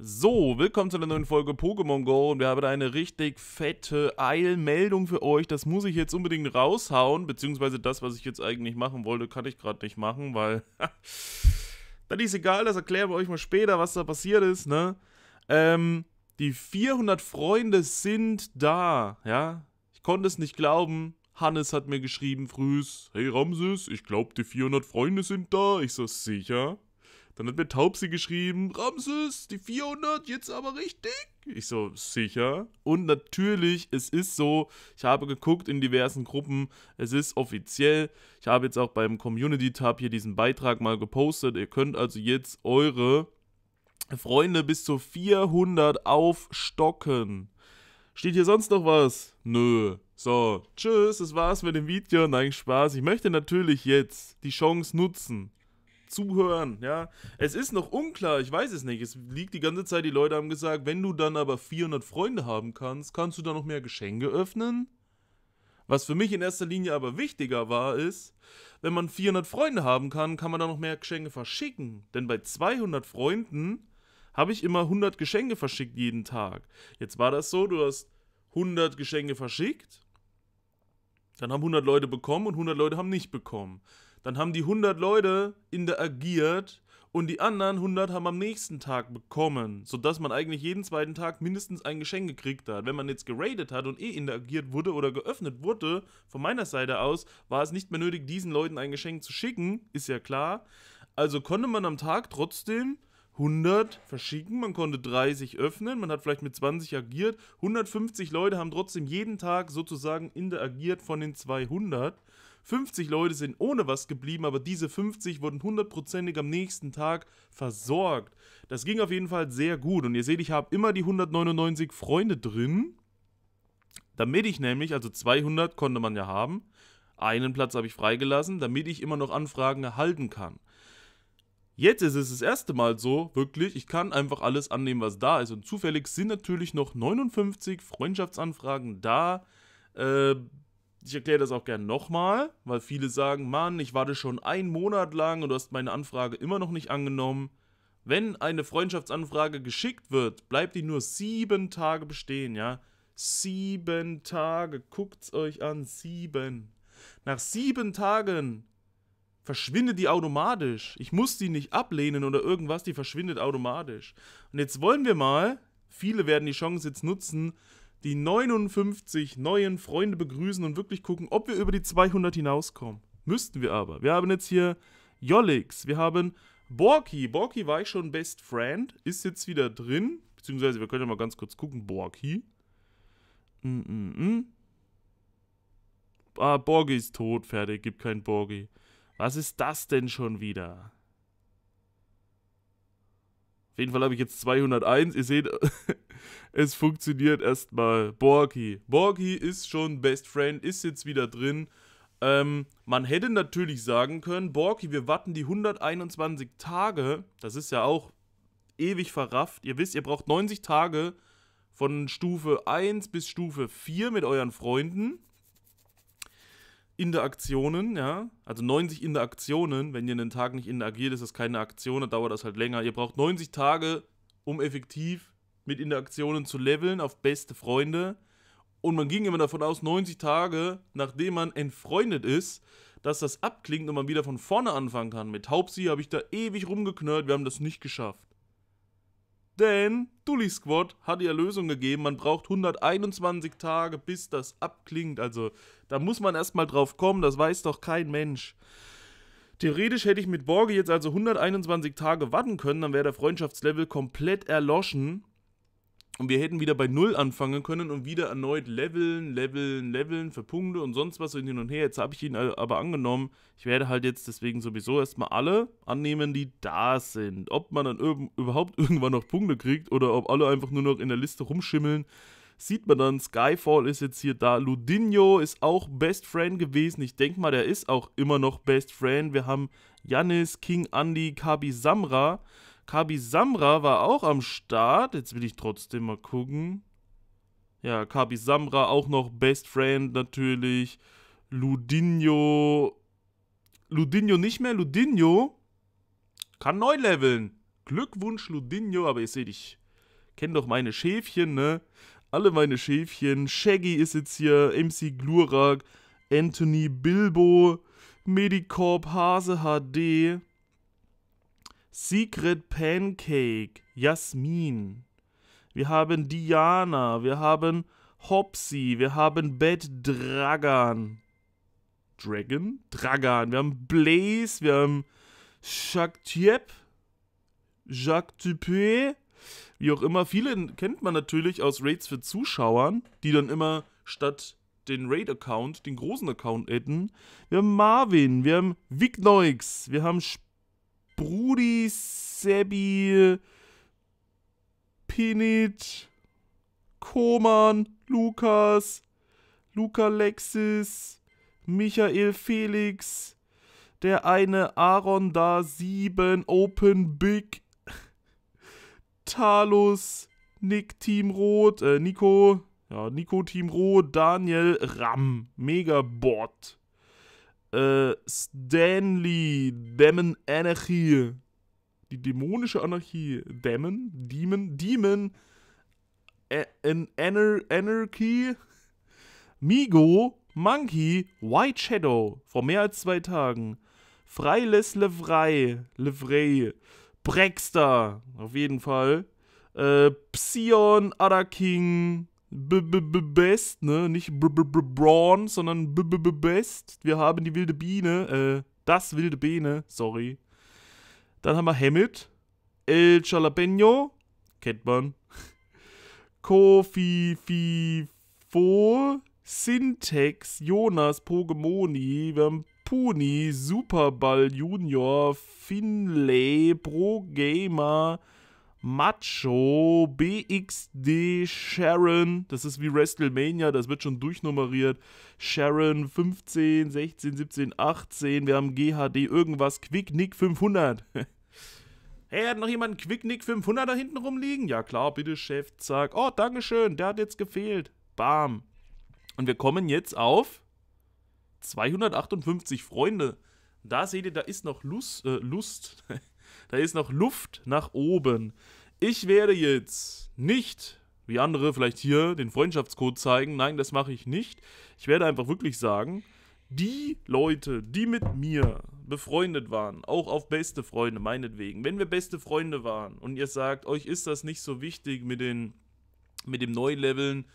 So, willkommen zu einer neuen Folge Pokémon Go und wir haben eine richtig fette Eilmeldung für euch. Das muss ich jetzt unbedingt raushauen, beziehungsweise das, was ich jetzt eigentlich machen wollte, kann ich gerade nicht machen, weil... das ist egal, das erklären wir euch mal später, was da passiert ist, ne? Ähm, die 400 Freunde sind da, ja? Ich konnte es nicht glauben. Hannes hat mir geschrieben, frühs, hey Ramses, ich glaube, die 400 Freunde sind da. Ich so, sicher? Dann hat mir Taubsi geschrieben, Ramses, die 400, jetzt aber richtig. Ich so, sicher. Und natürlich, es ist so, ich habe geguckt in diversen Gruppen, es ist offiziell. Ich habe jetzt auch beim Community-Tab hier diesen Beitrag mal gepostet. Ihr könnt also jetzt eure Freunde bis zu 400 aufstocken. Steht hier sonst noch was? Nö. So, tschüss, das war's mit dem Video. Nein, Spaß. Ich möchte natürlich jetzt die Chance nutzen zuhören, ja. Es ist noch unklar, ich weiß es nicht. Es liegt die ganze Zeit, die Leute haben gesagt, wenn du dann aber 400 Freunde haben kannst, kannst du dann noch mehr Geschenke öffnen? Was für mich in erster Linie aber wichtiger war, ist, wenn man 400 Freunde haben kann, kann man dann noch mehr Geschenke verschicken. Denn bei 200 Freunden habe ich immer 100 Geschenke verschickt jeden Tag. Jetzt war das so, du hast 100 Geschenke verschickt, dann haben 100 Leute bekommen und 100 Leute haben nicht bekommen. Dann haben die 100 Leute interagiert und die anderen 100 haben am nächsten Tag bekommen, sodass man eigentlich jeden zweiten Tag mindestens ein Geschenk gekriegt hat. Wenn man jetzt geradet hat und eh interagiert wurde oder geöffnet wurde, von meiner Seite aus, war es nicht mehr nötig, diesen Leuten ein Geschenk zu schicken, ist ja klar. Also konnte man am Tag trotzdem 100 verschicken, man konnte 30 öffnen, man hat vielleicht mit 20 agiert. 150 Leute haben trotzdem jeden Tag sozusagen interagiert von den 200. 50 Leute sind ohne was geblieben, aber diese 50 wurden hundertprozentig am nächsten Tag versorgt. Das ging auf jeden Fall sehr gut. Und ihr seht, ich habe immer die 199 Freunde drin. Damit ich nämlich, also 200 konnte man ja haben, einen Platz habe ich freigelassen, damit ich immer noch Anfragen erhalten kann. Jetzt ist es das erste Mal so, wirklich, ich kann einfach alles annehmen, was da ist. Und zufällig sind natürlich noch 59 Freundschaftsanfragen da. Äh, ich erkläre das auch gern nochmal, weil viele sagen, Mann, ich warte schon einen Monat lang und du hast meine Anfrage immer noch nicht angenommen. Wenn eine Freundschaftsanfrage geschickt wird, bleibt die nur sieben Tage bestehen, ja? Sieben Tage, guckt's euch an, sieben. Nach sieben Tagen verschwindet die automatisch. Ich muss die nicht ablehnen oder irgendwas, die verschwindet automatisch. Und jetzt wollen wir mal, viele werden die Chance jetzt nutzen, die 59 neuen Freunde begrüßen und wirklich gucken, ob wir über die 200 hinauskommen. Müssten wir aber. Wir haben jetzt hier Jolix, wir haben Borki. Borki war ich schon Best Friend, ist jetzt wieder drin. Beziehungsweise, wir können ja mal ganz kurz gucken. Borki. Mm -mm -mm. Ah, Borgi ist tot, fertig, gibt kein Borgi. Was ist das denn schon wieder? Auf jeden Fall habe ich jetzt 201. Ihr seht, es funktioniert erstmal. Borgi. Borgi ist schon Best Friend, ist jetzt wieder drin. Ähm, man hätte natürlich sagen können, Borgi, wir warten die 121 Tage. Das ist ja auch ewig verrafft. Ihr wisst, ihr braucht 90 Tage von Stufe 1 bis Stufe 4 mit euren Freunden. Interaktionen, ja, also 90 Interaktionen, wenn ihr einen Tag nicht interagiert, ist das keine Aktion, dann dauert das halt länger. Ihr braucht 90 Tage, um effektiv mit Interaktionen zu leveln auf beste Freunde. Und man ging immer davon aus, 90 Tage, nachdem man entfreundet ist, dass das abklingt und man wieder von vorne anfangen kann. Mit Hauptsi habe ich da ewig rumgeknurrt, wir haben das nicht geschafft. Denn Dully Squad hat ihr Lösung gegeben. Man braucht 121 Tage, bis das abklingt. Also da muss man erstmal drauf kommen, das weiß doch kein Mensch. Theoretisch hätte ich mit Borge jetzt also 121 Tage warten können, dann wäre der Freundschaftslevel komplett erloschen. Und wir hätten wieder bei Null anfangen können und wieder erneut leveln, leveln, leveln für Punkte und sonst was und hin und her. Jetzt habe ich ihn äh, aber angenommen. Ich werde halt jetzt deswegen sowieso erstmal alle annehmen, die da sind. Ob man dann überhaupt irgendwann noch Punkte kriegt oder ob alle einfach nur noch in der Liste rumschimmeln, sieht man dann. Skyfall ist jetzt hier da. Ludinho ist auch Best Friend gewesen. Ich denke mal, der ist auch immer noch Best Friend. Wir haben Janis, King Andy, Kabi Samra. Kabi Samra war auch am Start. Jetzt will ich trotzdem mal gucken. Ja, Kabi Samra auch noch Best Friend natürlich. Ludinho. Ludinho nicht mehr. Ludinho kann neu leveln. Glückwunsch, Ludinho. Aber ihr seht, ich kenne doch meine Schäfchen, ne? Alle meine Schäfchen. Shaggy ist jetzt hier. MC Glurak. Anthony Bilbo. Medicorp Hase HD. Secret Pancake, Jasmin. Wir haben Diana, wir haben Hopsy, wir haben Bad Dragon. Dragon? Dragon. Wir haben Blaze, wir haben Jacques Tiep, Jacques Tupé, wie auch immer. Viele kennt man natürlich aus Raids für Zuschauern, die dann immer statt den Raid-Account, den großen Account hätten. Wir haben Marvin, wir haben Vignoix, wir haben Sp Brudi, Sebi, Pinit, Koman, Lukas, Luca Lexis, Michael Felix, der eine Aaron da 7, Open Big, Talus, Nick Team Rot, äh, Nico, ja, Nico Team Rot, Daniel Ram, Megabot. Äh, Stanley, Demon Anarchy. Die dämonische Anarchie. Demon? Demon? Demon? An Anar Anarchy? Migo, Monkey, White Shadow. Vor mehr als zwei Tagen. Freiles Levray. Levrei. Brexter. Auf jeden Fall. Äh, Psion, Adaking. B -b -b best, ne? Nicht b -b -b Braun, sondern b -b -b best. Wir haben die wilde Biene, äh, das wilde Biene, sorry. Dann haben wir Hammett, El Chalapeno. kennt man. Kofi, Fi, Fo, Syntax, Jonas, Pogemoni, wir haben Puni, Superball Junior, Finlay, Pro Gamer, Macho BXD Sharon. Das ist wie WrestleMania, das wird schon durchnummeriert. Sharon 15, 16, 17, 18. Wir haben GHD irgendwas. Quick Nick 500. hey, hat noch jemand einen Quick Nick 500 da hinten rumliegen? Ja, klar, bitte, Chef. Zack. Oh, Dankeschön, der hat jetzt gefehlt. Bam. Und wir kommen jetzt auf 258 Freunde. Da seht ihr, da ist noch Lust. Äh, Lust. Da ist noch Luft nach oben. Ich werde jetzt nicht, wie andere vielleicht hier, den Freundschaftscode zeigen. Nein, das mache ich nicht. Ich werde einfach wirklich sagen, die Leute, die mit mir befreundet waren, auch auf beste Freunde, meinetwegen, wenn wir beste Freunde waren und ihr sagt, euch ist das nicht so wichtig mit den mit dem Neuleveln,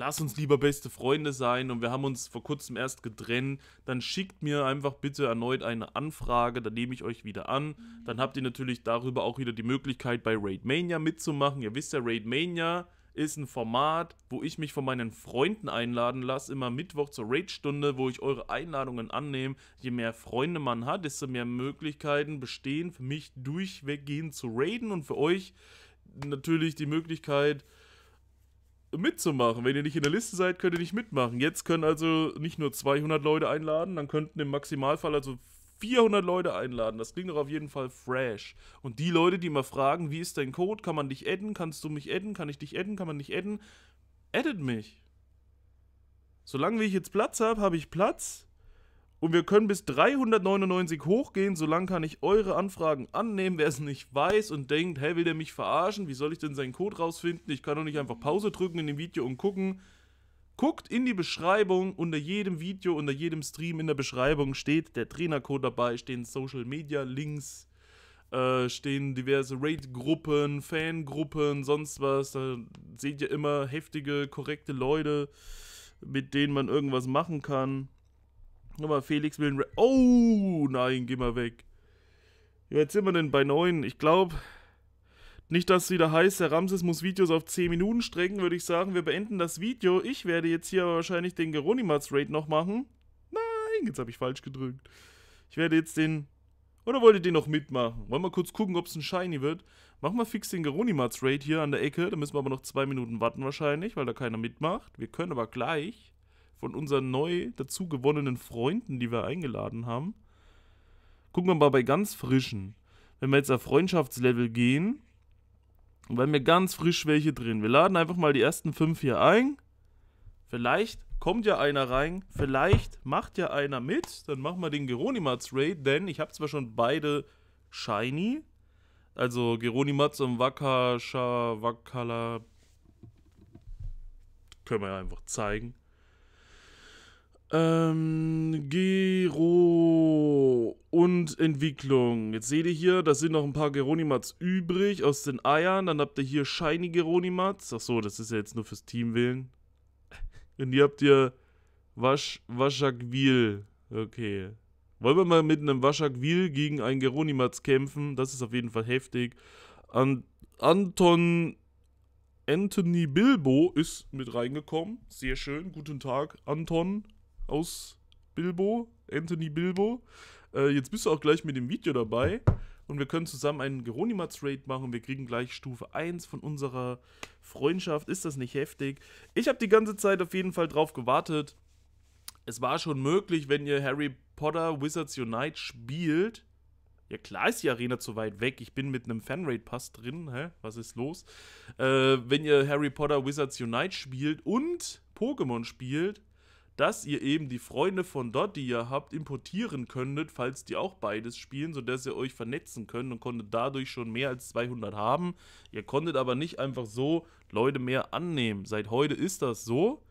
lass uns lieber beste Freunde sein und wir haben uns vor kurzem erst getrennt, dann schickt mir einfach bitte erneut eine Anfrage, dann nehme ich euch wieder an. Dann habt ihr natürlich darüber auch wieder die Möglichkeit, bei Raid Mania mitzumachen. Ihr wisst ja, Raid Mania ist ein Format, wo ich mich von meinen Freunden einladen lasse, immer Mittwoch zur Raid-Stunde, wo ich eure Einladungen annehme. Je mehr Freunde man hat, desto mehr Möglichkeiten bestehen für mich durchweggehend zu raiden und für euch natürlich die Möglichkeit, mitzumachen. Wenn ihr nicht in der Liste seid, könnt ihr nicht mitmachen. Jetzt können also nicht nur 200 Leute einladen, dann könnten im Maximalfall also 400 Leute einladen. Das klingt doch auf jeden Fall fresh. Und die Leute, die mal fragen, wie ist dein Code? Kann man dich adden? Kannst du mich adden? Kann ich dich adden? Kann man nicht adden? Addet mich. Solange wie ich jetzt Platz habe, habe ich Platz. Und wir können bis 399 hochgehen, solange kann ich eure Anfragen annehmen. Wer es nicht weiß und denkt, hey, will der mich verarschen? Wie soll ich denn seinen Code rausfinden? Ich kann doch nicht einfach Pause drücken in dem Video und gucken. Guckt in die Beschreibung, unter jedem Video, unter jedem Stream in der Beschreibung steht der Trainercode dabei, stehen Social Media Links, äh, stehen diverse Raid-Gruppen, Fangruppen, sonst was. Da seht ihr immer heftige, korrekte Leute, mit denen man irgendwas machen kann. Nochmal, Felix will ein Ra Oh, nein, geh mal weg. Ja, jetzt sind wir denn bei 9. Ich glaube, nicht, dass es wieder heißt, Herr Ramses muss Videos auf 10 Minuten strecken, würde ich sagen, wir beenden das Video. Ich werde jetzt hier wahrscheinlich den Geronimats-Raid noch machen. Nein, jetzt habe ich falsch gedrückt. Ich werde jetzt den... Oder wollt ihr den noch mitmachen? Wollen wir kurz gucken, ob es ein Shiny wird? Machen wir fix den Geronimats-Raid hier an der Ecke. Da müssen wir aber noch zwei Minuten warten wahrscheinlich, weil da keiner mitmacht. Wir können aber gleich von unseren neu dazu gewonnenen Freunden, die wir eingeladen haben. Gucken wir mal bei ganz frischen. Wenn wir jetzt auf Freundschaftslevel gehen, und wir ganz frisch welche drin. wir laden einfach mal die ersten fünf hier ein. Vielleicht kommt ja einer rein, vielleicht macht ja einer mit, dann machen wir den Geronimats Raid, denn ich habe zwar schon beide Shiny, also Geronimats und Wakasha, Wakala, können wir ja einfach zeigen. Ähm, Gero und Entwicklung. Jetzt seht ihr hier, da sind noch ein paar Geronimats übrig aus den Eiern. Dann habt ihr hier Shiny Geronimats. Achso, das ist ja jetzt nur fürs Team willen. Und hier habt ihr Wasch, Waschakvil. Okay. Wollen wir mal mit einem Waschakwil gegen einen Geronimats kämpfen? Das ist auf jeden Fall heftig. An Anton Anthony Bilbo ist mit reingekommen. Sehr schön. Guten Tag, Anton aus Bilbo, Anthony Bilbo. Äh, jetzt bist du auch gleich mit dem Video dabei und wir können zusammen einen Geronimatz-Raid machen. Wir kriegen gleich Stufe 1 von unserer Freundschaft. Ist das nicht heftig? Ich habe die ganze Zeit auf jeden Fall drauf gewartet. Es war schon möglich, wenn ihr Harry Potter Wizards Unite spielt. Ja, klar ist die Arena zu weit weg. Ich bin mit einem fanrate pass drin. Hä? Was ist los? Äh, wenn ihr Harry Potter Wizards Unite spielt und Pokémon spielt, dass ihr eben die Freunde von dort, die ihr habt, importieren könntet, falls die auch beides spielen, sodass ihr euch vernetzen könnt und konntet dadurch schon mehr als 200 haben. Ihr konntet aber nicht einfach so Leute mehr annehmen. Seit heute ist das so.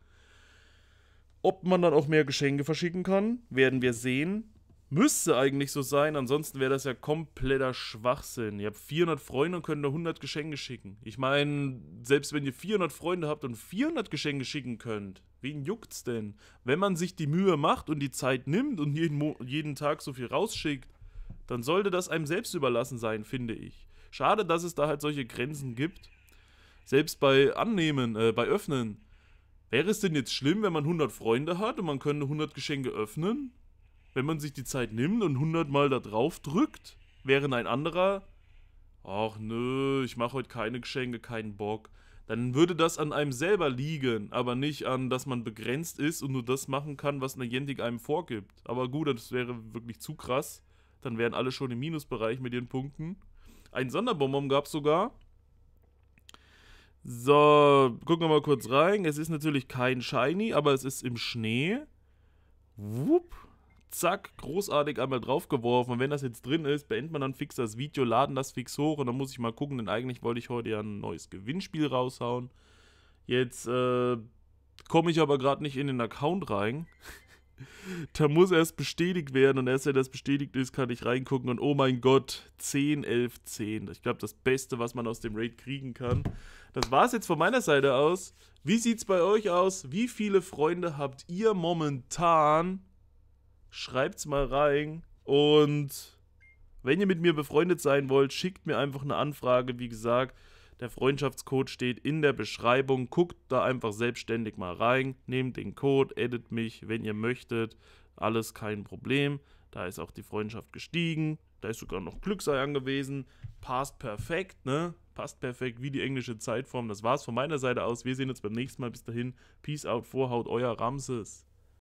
Ob man dann auch mehr Geschenke verschicken kann, werden wir sehen. Müsste eigentlich so sein, ansonsten wäre das ja kompletter Schwachsinn. Ihr habt 400 Freunde und könnt nur 100 Geschenke schicken. Ich meine, selbst wenn ihr 400 Freunde habt und 400 Geschenke schicken könnt, wen juckt's denn? Wenn man sich die Mühe macht und die Zeit nimmt und jeden, Mo jeden Tag so viel rausschickt, dann sollte das einem selbst überlassen sein, finde ich. Schade, dass es da halt solche Grenzen gibt. Selbst bei Annehmen, äh, bei Öffnen. Wäre es denn jetzt schlimm, wenn man 100 Freunde hat und man könnte 100 Geschenke öffnen? wenn man sich die Zeit nimmt und 100 Mal da drauf drückt, während ein anderer, ach nö, ich mache heute keine Geschenke, keinen Bock, dann würde das an einem selber liegen, aber nicht an, dass man begrenzt ist und nur das machen kann, was eine Niantic einem vorgibt. Aber gut, das wäre wirklich zu krass. Dann wären alle schon im Minusbereich mit ihren Punkten. Ein Sonderbonbon gab es sogar. So, gucken wir mal kurz rein. Es ist natürlich kein Shiny, aber es ist im Schnee. Wupp zack, großartig einmal draufgeworfen. Und wenn das jetzt drin ist, beendet man dann fix das Video, laden das fix hoch und dann muss ich mal gucken, denn eigentlich wollte ich heute ja ein neues Gewinnspiel raushauen. Jetzt äh, komme ich aber gerade nicht in den Account rein. da muss erst bestätigt werden und erst wenn das bestätigt ist, kann ich reingucken und oh mein Gott, 10, 11, 10. Ich glaube, das Beste, was man aus dem Raid kriegen kann. Das war es jetzt von meiner Seite aus. Wie sieht es bei euch aus? Wie viele Freunde habt ihr momentan? Schreibt's mal rein. Und wenn ihr mit mir befreundet sein wollt, schickt mir einfach eine Anfrage. Wie gesagt, der Freundschaftscode steht in der Beschreibung. Guckt da einfach selbstständig mal rein. Nehmt den Code, edit mich, wenn ihr möchtet. Alles kein Problem. Da ist auch die Freundschaft gestiegen. Da ist sogar noch Glücksei angewiesen. Passt perfekt, ne? Passt perfekt wie die englische Zeitform. Das war's von meiner Seite aus. Wir sehen uns beim nächsten Mal. Bis dahin. Peace out, Vorhaut, euer Ramses.